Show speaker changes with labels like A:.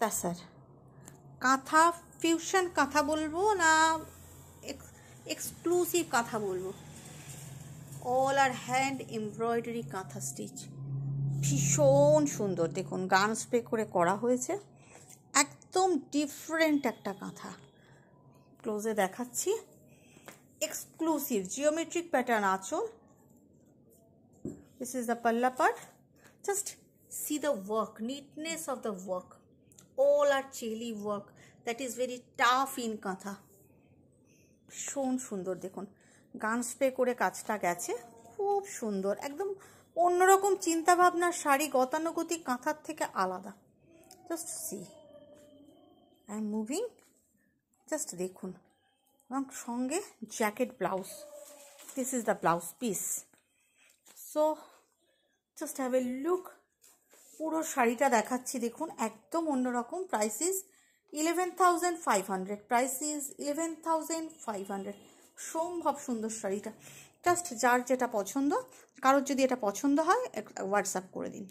A: তা স্যার কাঁথা ফিউশন কাঁথা বলবো না এক্সক্লুসিভ কাঁথা বলবো all are hand embroidery kantha stitch ভীষণ সুন্দর দেখুন গান স্প্রে করে করা হয়েছে একদম ডিফারেন্ট একটা কাঁথা ক্লোজে দেখাচ্ছি এক্সক্লুসিভ জিওমেট্রিক প্যাটার্ন আঁচল দিস ইজ দ্য পাল্লা part just see the work neatness of the work all are চেলি work that is very tough in কাঁথা ভীষণ সুন্দর দেখুন গান স্প্রে করে কাজটা গেছে খুব সুন্দর একদম অন্যরকম চিন্তাভাবনার শাড়ি গতানুগতিক কাঁথার থেকে আলাদা just see I am moving just দেখুন এবং সঙ্গে jacket blouse this is the blouse piece so just have a look পুরো শাড়িটা দেখাচ্ছি দেখুন একদম অন্যরকম price is eleven thousand five hundred price is eleven thousand five hundred সম্ভব সুন্দর শাড়িটা জাস্ট যার যেটা পছন্দ কারোর যদি এটা পছন্দ হয় হোয়াটসঅ্যাপ করে দিন